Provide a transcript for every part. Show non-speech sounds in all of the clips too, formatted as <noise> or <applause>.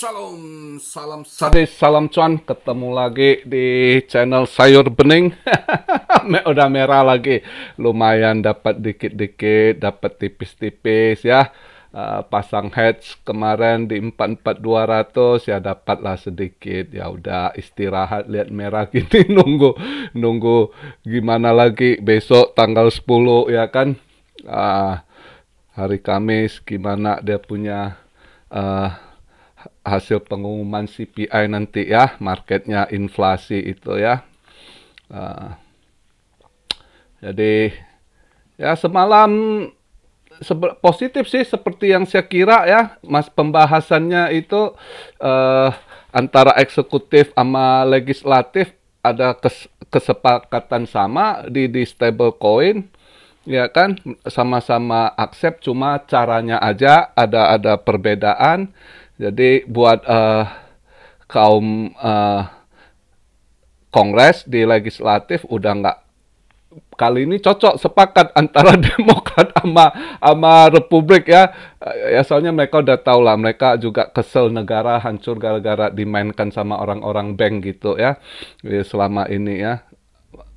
Salam, salam sade, salam cuan. Ketemu lagi di channel Sayur Bening. <laughs> Udah merah lagi. Lumayan dapat dikit-dikit, dapat tipis-tipis ya. Uh, pasang hedge kemarin di 44200 ya dapatlah sedikit ya udah istirahat lihat merah gini <laughs> nunggu nunggu gimana lagi besok tanggal 10 ya kan uh, hari Kamis gimana dia punya uh, hasil pengumuman CPI nanti ya, marketnya inflasi itu ya. Uh, jadi ya semalam positif sih seperti yang saya kira ya, mas pembahasannya itu uh, antara eksekutif sama legislatif ada kes kesepakatan sama di di stable coin ya kan sama-sama accept cuma caranya aja ada ada perbedaan jadi buat uh, kaum uh, Kongres di legislatif udah nggak kali ini cocok sepakat <laughs> antara Demokrat sama sama Republik ya. Eh, ya soalnya mereka udah tahu lah mereka juga kesel negara hancur gara-gara dimainkan sama orang-orang bank gitu ya. Selama ini ya.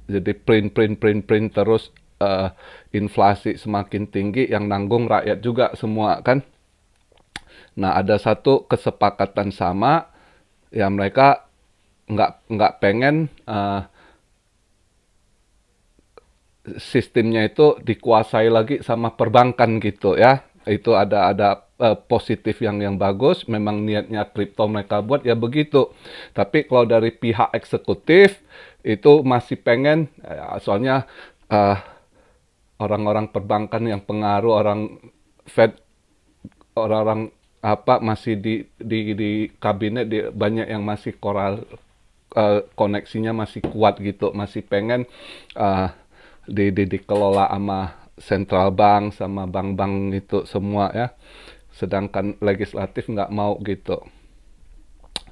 Jadi print print print print terus uh, inflasi semakin tinggi yang nanggung rakyat juga semua kan. Nah ada satu kesepakatan sama ya mereka nggak nggak pengen uh, sistemnya itu dikuasai lagi sama perbankan gitu ya itu ada ada uh, positif yang yang bagus memang niatnya kripto mereka buat ya begitu tapi kalau dari pihak eksekutif itu masih pengen ya, soalnya uh, orang-orang perbankan yang pengaruh orang Fed orang-orang apa masih di di di kabinet di, banyak yang masih koral uh, koneksinya masih kuat gitu, masih pengen uh, di, di dikelola sama sentral bank sama bank-bank itu semua ya. Sedangkan legislatif nggak mau gitu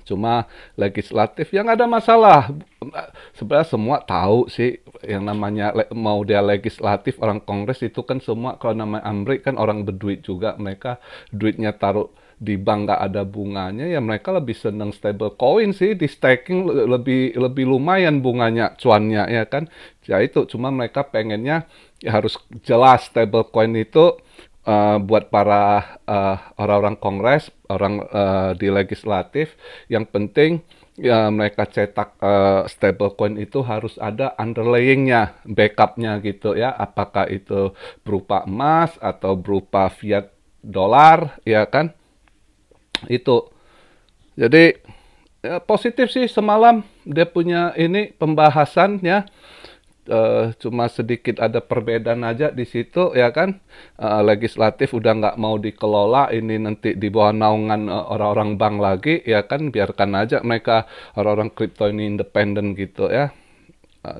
cuma legislatif yang ada masalah sebenarnya semua tahu sih yang namanya mau dia legislatif orang kongres itu kan semua kalau namanya Amri kan orang berduit juga mereka duitnya taruh di bank nggak ada bunganya ya mereka lebih seneng stable coin sih di staking lebih lebih lumayan bunganya cuannya ya kan ya itu cuma mereka pengennya ya harus jelas stable coin itu uh, buat para eh, orang-orang uh, kongres orang uh, di legislatif yang penting ya mereka cetak uh, stablecoin itu harus ada underlayingnya, backupnya gitu ya. Apakah itu berupa emas atau berupa fiat dolar, ya kan? itu jadi ya, positif sih semalam dia punya ini pembahasannya ya uh, cuma sedikit ada perbedaan aja di situ ya kan uh, legislatif udah nggak mau dikelola ini nanti di bawah naungan eh, orang-orang bank lagi ya kan biarkan aja mereka orang-orang kripto ini independen gitu ya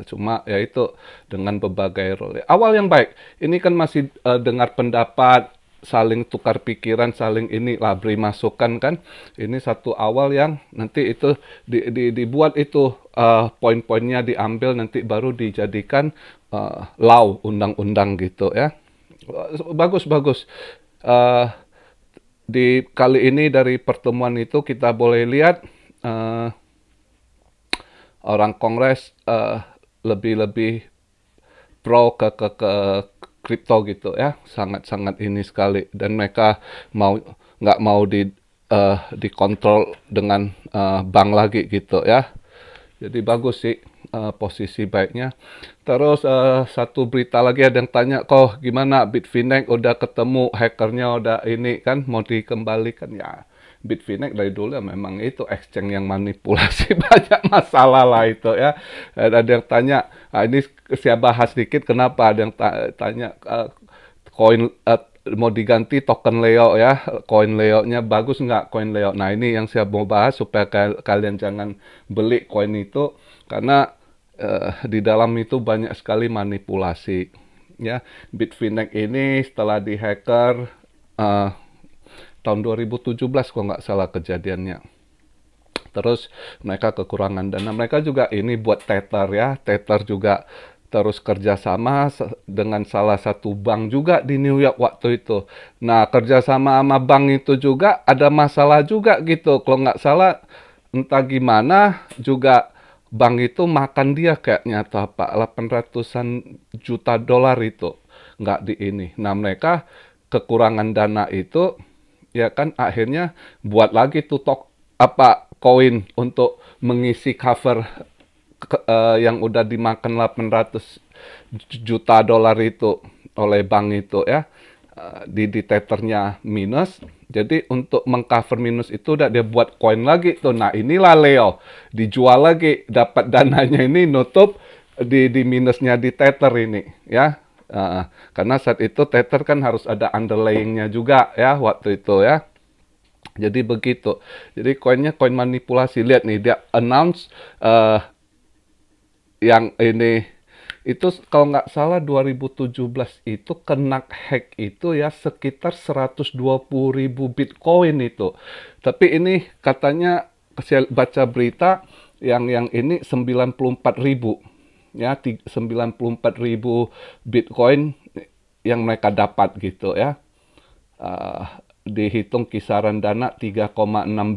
cuma ya itu dengan berbagai role awal yang baik ini kan masih uh, dengar pendapat saling tukar pikiran, saling ini lah beri masukan kan. Ini satu awal yang nanti itu di, di, dibuat itu uh, poin-poinnya diambil nanti baru dijadikan uh, law undang-undang gitu ya. Bagus bagus. Uh, di kali ini dari pertemuan itu kita boleh lihat uh, orang Kongres lebih-lebih uh, pro ke, ke, ke kripto gitu ya sangat-sangat ini sekali dan mereka mau nggak mau di uh, dikontrol dengan uh, bank lagi gitu ya jadi bagus sih uh, posisi baiknya terus uh, satu berita lagi ada yang tanya kok gimana Bitfinex udah ketemu hackernya udah ini kan mau dikembalikan ya Bitfinex dari dulu ya memang itu exchange yang manipulasi <laughs> banyak masalah lah itu ya. Ada yang tanya, nah ini saya bahas sedikit kenapa ada yang tanya koin ah, uh, ah, uh, mau diganti token Leo ya, koin Leo-nya bagus nggak koin Leo? Nah ini yang saya mau bahas supaya kalian jangan beli koin itu karena uh, di dalam itu banyak sekali manipulasi. Ya, Bitfinex ini setelah di hacker uh, eh, tahun 2017 kalau nggak salah kejadiannya. Terus mereka kekurangan dana. Mereka juga ini buat tether ya. tether juga terus kerjasama dengan salah satu bank juga di New York waktu itu. Nah kerjasama sama bank itu juga ada masalah juga gitu. Kalau nggak salah entah gimana juga bank itu makan dia kayaknya atau apa 800-an juta dolar itu nggak di ini. Nah mereka kekurangan dana itu ya kan akhirnya buat lagi tuh tok apa koin untuk mengisi cover ke, uh, yang udah dimakan 800 juta dolar itu oleh bank itu ya uh, di detectornya minus jadi untuk mengcover minus itu udah dia buat koin lagi tuh nah inilah Leo dijual lagi dapat dananya ini nutup di di minusnya di tether ini ya Uh, karena saat itu tether kan harus ada underlayingnya juga ya waktu itu ya. Jadi begitu. Jadi koinnya koin manipulasi. Lihat nih dia announce uh, yang ini itu kalau nggak salah 2017 itu kena hack itu ya sekitar 120 ribu bitcoin itu. Tapi ini katanya saya baca berita yang yang ini 94 ribu ya empat ribu Bitcoin yang mereka dapat gitu ya. Uh, dihitung kisaran dana 3,6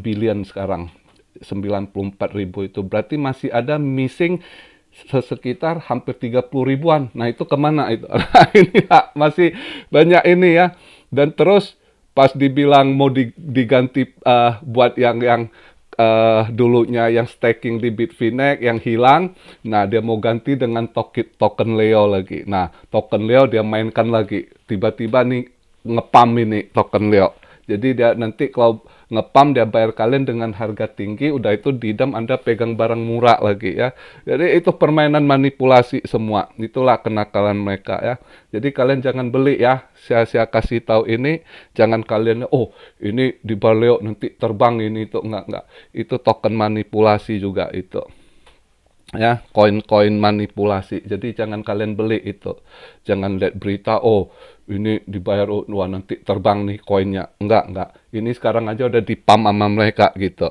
billion sekarang. empat ribu itu berarti masih ada missing sekitar hampir 30 ribuan. Nah itu kemana itu? <laughs> Nah, ini masih banyak ini ya. Dan terus pas dibilang mau diganti uh, buat yang yang uh, dulunya yang staking di Bitfinex yang hilang, nah dia mau ganti dengan token token Leo lagi. Nah, token Leo dia mainkan lagi. Tiba-tiba nih ngepam ini token Leo. Jadi dia nanti kalau ngepam dia bayar kalian dengan harga tinggi, udah itu didam Anda pegang barang murah lagi ya. Jadi itu permainan manipulasi semua. Itulah kenakalan mereka ya. Jadi kalian jangan beli ya. Sia-sia kasih tahu ini, jangan kalian oh ini di Baleo nanti terbang ini itu enggak enggak. Itu token manipulasi juga itu ya koin-koin manipulasi jadi jangan kalian beli itu jangan lihat berita oh ini dibayar oh, wah nanti terbang nih koinnya enggak enggak ini sekarang aja udah dipam sama mereka gitu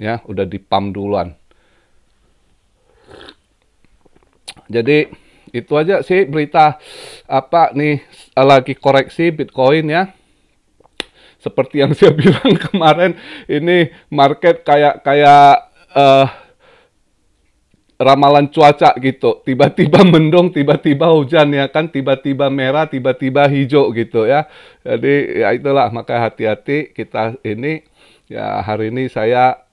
ya udah dipam duluan jadi itu aja sih berita apa nih lagi koreksi Bitcoin ya seperti yang saya <laughs> bilang kemarin ini market kayak kayak uh, ramalan cuaca gitu. Tiba-tiba <laughs> mendung, tiba-tiba hujan ya kan, tiba-tiba merah, tiba-tiba hijau gitu ya. Jadi ya itulah maka hati-hati kita ini ya hari ini saya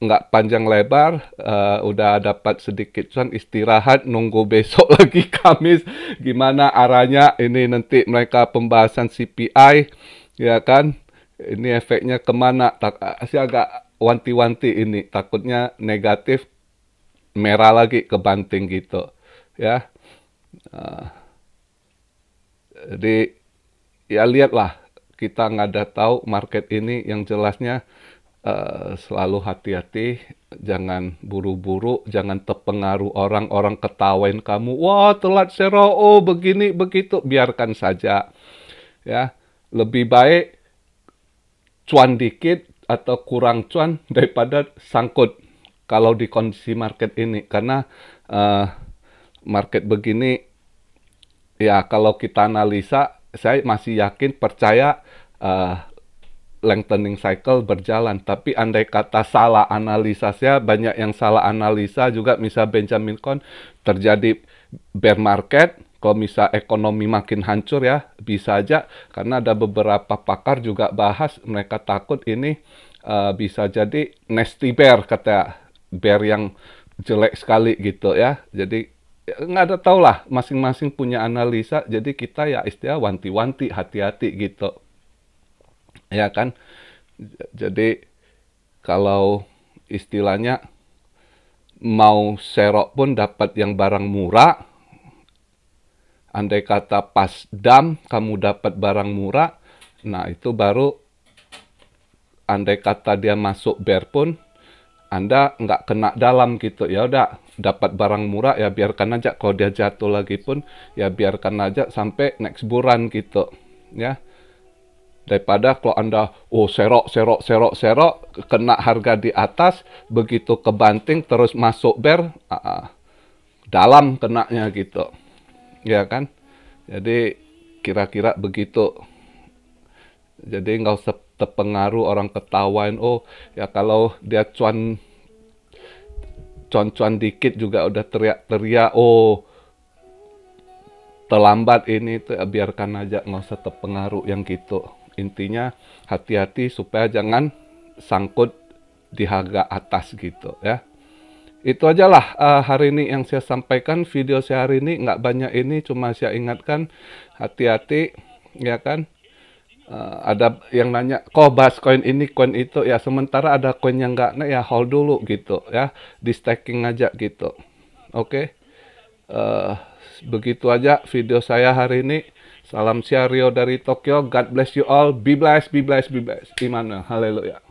nggak panjang lebar, uh, udah dapat sedikit cuan istirahat nunggu besok <laughs> lagi Kamis gimana arahnya ini nanti mereka pembahasan CPI ya kan ini efeknya kemana tak, eh, sih agak wanti-wanti ini takutnya negatif merah lagi ke banting gitu ya uh, jadi ya lihatlah kita nggak ada tahu market ini yang jelasnya uh, selalu hati-hati jangan buru-buru jangan terpengaruh orang-orang ketawain kamu wah telat sero oh begini begitu biarkan saja ya lebih baik cuan dikit atau kurang cuan daripada sangkut kalau di kondisi market ini karena uh, market begini ya kalau kita analisa saya masih yakin percaya uh, lengthening cycle berjalan tapi andai kata salah analisa saya banyak yang salah analisa juga Misal Benjamin Con terjadi bear market kalau misal ekonomi makin hancur ya bisa aja karena ada beberapa pakar juga bahas mereka takut ini uh, bisa jadi nasty bear kata bear yang jelek sekali gitu ya jadi ya, nggak ada tau lah masing-masing punya analisa jadi kita ya istilah wanti-wanti hati-hati gitu ya kan jadi kalau istilahnya mau serok pun dapat yang barang murah andai kata pas dam kamu dapat barang murah nah itu baru andai kata dia masuk bear pun anda nggak kena dalam gitu ya udah dapat barang murah ya biarkan aja kalau dia jatuh lagi pun ya biarkan aja sampai next buran gitu ya daripada kalau anda oh serok serok serok serok kena harga di atas begitu kebanting terus masuk ber uh, uh, dalam gitu ya kan jadi kira-kira begitu jadi nggak usah terpengaruh orang ketawain oh ya kalau dia cuan cuan-cuan dikit juga udah teriak-teriak oh terlambat ini tuh ya biarkan aja nggak usah terpengaruh yang gitu intinya hati-hati supaya jangan sangkut di harga atas gitu ya itu aja lah uh, hari ini yang saya sampaikan video saya hari ini nggak banyak ini cuma saya ingatkan hati-hati ya kan Uh, ada yang nanya, kok bahas koin ini, koin itu, ya sementara ada koin yang nggak, naik ya hold dulu gitu, ya di staking aja gitu, oke? Okay? Uh, eh, begitu aja video saya hari ini. Salam siario dari Tokyo. God bless you all. Be blessed, be blessed, be blessed. Immanuel. Haleluya.